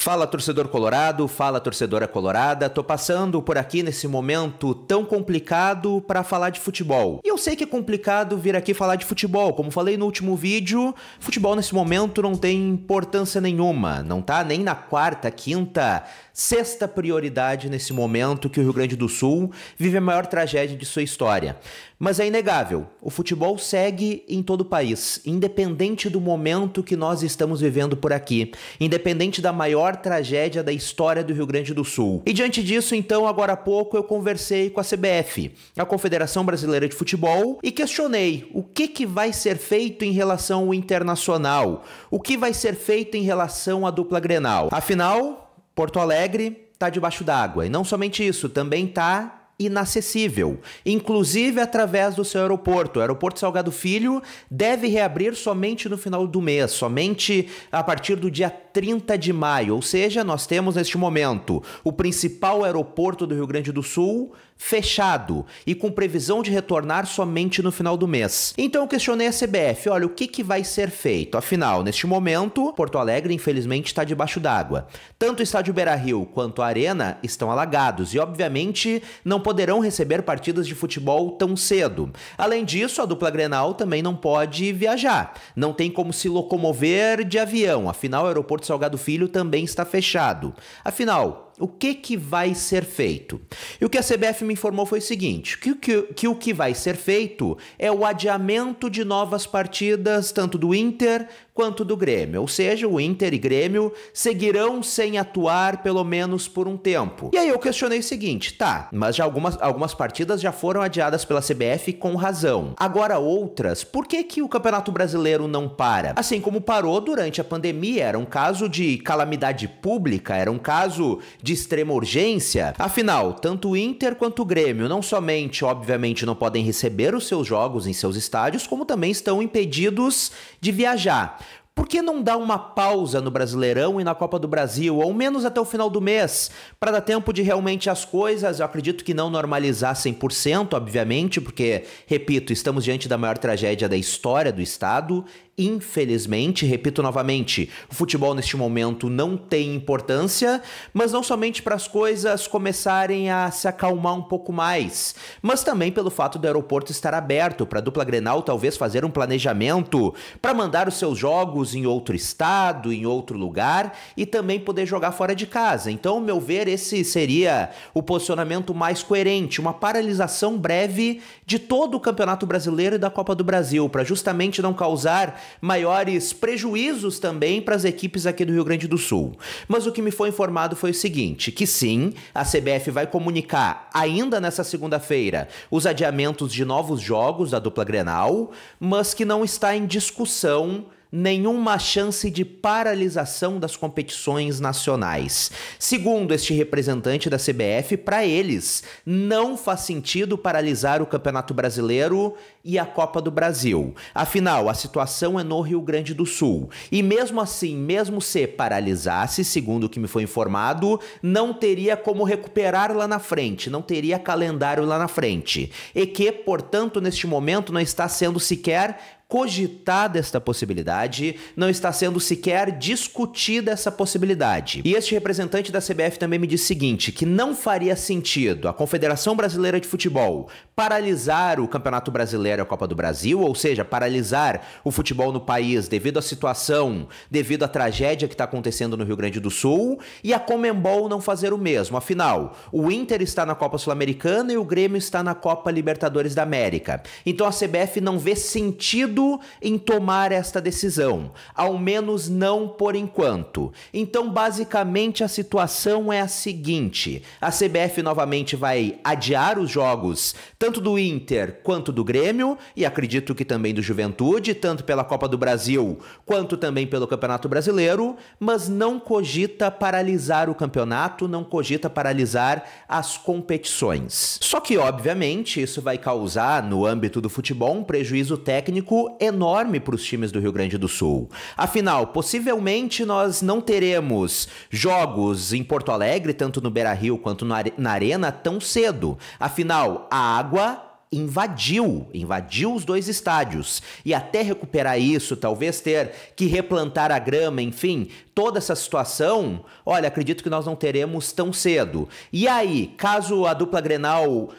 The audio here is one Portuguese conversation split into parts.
Fala torcedor colorado, fala torcedora colorada. Tô passando por aqui nesse momento tão complicado para falar de futebol. E eu sei que é complicado vir aqui falar de futebol. Como falei no último vídeo, futebol nesse momento não tem importância nenhuma, não tá nem na quarta, quinta, sexta prioridade nesse momento que o Rio Grande do Sul vive a maior tragédia de sua história. Mas é inegável, o futebol segue em todo o país, independente do momento que nós estamos vivendo por aqui, independente da maior tragédia da história do Rio Grande do Sul. E diante disso, então, agora há pouco eu conversei com a CBF, a Confederação Brasileira de Futebol, e questionei o que, que vai ser feito em relação ao internacional, o que vai ser feito em relação à dupla Grenal. Afinal, Porto Alegre está debaixo d'água, e não somente isso, também está inacessível, inclusive através do seu aeroporto. O aeroporto Salgado Filho deve reabrir somente no final do mês, somente a partir do dia 30 de maio, ou seja, nós temos neste momento o principal aeroporto do Rio Grande do Sul fechado e com previsão de retornar somente no final do mês. Então eu questionei a CBF, olha, o que, que vai ser feito? Afinal, neste momento, Porto Alegre, infelizmente, está debaixo d'água. Tanto o estádio Beira-Rio quanto a Arena estão alagados e, obviamente, não poderão receber partidas de futebol tão cedo. Além disso, a dupla Grenal também não pode viajar. Não tem como se locomover de avião, afinal, o aeroporto Salgado Filho também está fechado. Afinal, o que, que vai ser feito? E o que a CBF me informou foi o seguinte: que, que, que o que vai ser feito é o adiamento de novas partidas, tanto do Inter quanto do Grêmio. Ou seja, o Inter e Grêmio seguirão sem atuar pelo menos por um tempo. E aí eu questionei o seguinte, tá, mas já algumas, algumas partidas já foram adiadas pela CBF com razão. Agora outras, por que que o Campeonato Brasileiro não para? Assim como parou durante a pandemia, era um caso de calamidade pública, era um caso de extrema urgência. Afinal, tanto o Inter quanto o Grêmio não somente, obviamente, não podem receber os seus jogos em seus estádios, como também estão impedidos de viajar. Por que não dar uma pausa no Brasileirão e na Copa do Brasil, ao menos até o final do mês, para dar tempo de realmente as coisas, eu acredito que não normalizar 100%, obviamente, porque, repito, estamos diante da maior tragédia da história do Estado, Infelizmente, repito novamente, o futebol neste momento não tem importância, mas não somente para as coisas começarem a se acalmar um pouco mais, mas também pelo fato do aeroporto estar aberto para a dupla Grenal talvez fazer um planejamento para mandar os seus jogos em outro estado, em outro lugar e também poder jogar fora de casa. Então, ao meu ver, esse seria o posicionamento mais coerente, uma paralisação breve de todo o Campeonato Brasileiro e da Copa do Brasil, para justamente não causar maiores prejuízos também para as equipes aqui do Rio Grande do Sul. Mas o que me foi informado foi o seguinte: que sim, a CBF vai comunicar ainda nessa segunda-feira os adiamentos de novos jogos da dupla Grenal, mas que não está em discussão nenhuma chance de paralisação das competições nacionais. Segundo este representante da CBF, para eles não faz sentido paralisar o Campeonato Brasileiro e a Copa do Brasil. Afinal, a situação é no Rio Grande do Sul. E mesmo assim, mesmo se paralisasse, segundo o que me foi informado, não teria como recuperar lá na frente, não teria calendário lá na frente. E que, portanto, neste momento não está sendo sequer cogitada esta possibilidade, não está sendo sequer discutida essa possibilidade. E este representante da CBF também me disse o seguinte, que não faria sentido a Confederação Brasileira de Futebol paralisar o Campeonato Brasileiro e a Copa do Brasil, ou seja, paralisar o futebol no país devido à situação, devido à tragédia que está acontecendo no Rio Grande do Sul, e a Comembol não fazer o mesmo. Afinal, o Inter está na Copa Sul-Americana e o Grêmio está na Copa Libertadores da América. Então a CBF não vê sentido em tomar esta decisão, ao menos não por enquanto. Então, basicamente, a situação é a seguinte: a CBF novamente vai adiar os jogos, tanto do Inter quanto do Grêmio, e acredito que também do Juventude, tanto pela Copa do Brasil quanto também pelo Campeonato Brasileiro, mas não cogita paralisar o campeonato, não cogita paralisar as competições. Só que, obviamente, isso vai causar, no âmbito do futebol, um prejuízo técnico enorme para os times do Rio Grande do Sul. Afinal, possivelmente nós não teremos jogos em Porto Alegre, tanto no Beira Rio quanto na Arena, tão cedo. Afinal, a água invadiu, invadiu os dois estádios. E até recuperar isso, talvez ter que replantar a grama, enfim, toda essa situação, olha, acredito que nós não teremos tão cedo. E aí, caso a dupla Grenal uh,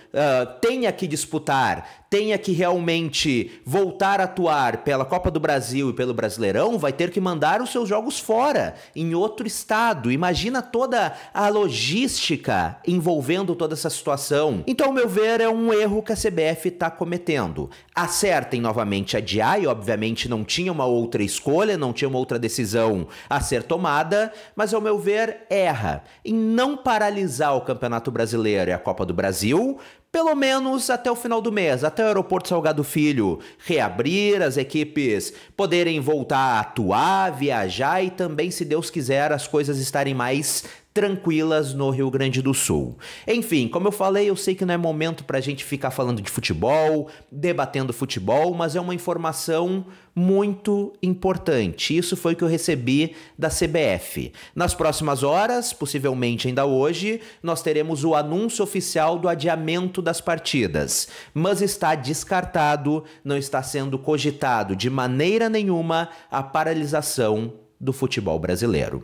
tenha que disputar tenha que realmente voltar a atuar pela Copa do Brasil e pelo Brasileirão, vai ter que mandar os seus jogos fora, em outro estado. Imagina toda a logística envolvendo toda essa situação. Então, ao meu ver, é um erro que a CBF está cometendo. Acertem novamente a DI, obviamente não tinha uma outra escolha, não tinha uma outra decisão a ser tomada, mas ao meu ver, erra em não paralisar o Campeonato Brasileiro e a Copa do Brasil pelo menos até o final do mês, até o aeroporto Salgado Filho reabrir, as equipes poderem voltar a atuar, viajar e também, se Deus quiser, as coisas estarem mais tranquilas no Rio Grande do Sul. Enfim, como eu falei, eu sei que não é momento para a gente ficar falando de futebol, debatendo futebol, mas é uma informação muito importante. Isso foi o que eu recebi da CBF. Nas próximas horas, possivelmente ainda hoje, nós teremos o anúncio oficial do adiamento das partidas, mas está descartado, não está sendo cogitado de maneira nenhuma a paralisação do futebol brasileiro.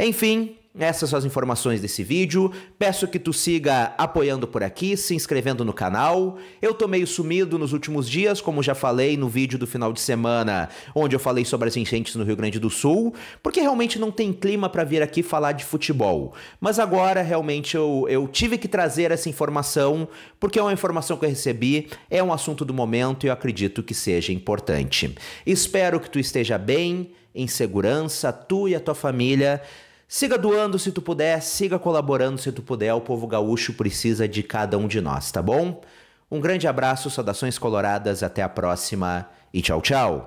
Enfim, essas são as informações desse vídeo. Peço que tu siga apoiando por aqui, se inscrevendo no canal. Eu tô meio sumido nos últimos dias, como já falei no vídeo do final de semana, onde eu falei sobre as enchentes no Rio Grande do Sul, porque realmente não tem clima para vir aqui falar de futebol. Mas agora realmente eu, eu tive que trazer essa informação, porque é uma informação que eu recebi, é um assunto do momento e eu acredito que seja importante. Espero que tu esteja bem, em segurança, tu e a tua família. Siga doando se tu puder, siga colaborando se tu puder. O povo gaúcho precisa de cada um de nós, tá bom? Um grande abraço, saudações coloradas, até a próxima e tchau, tchau.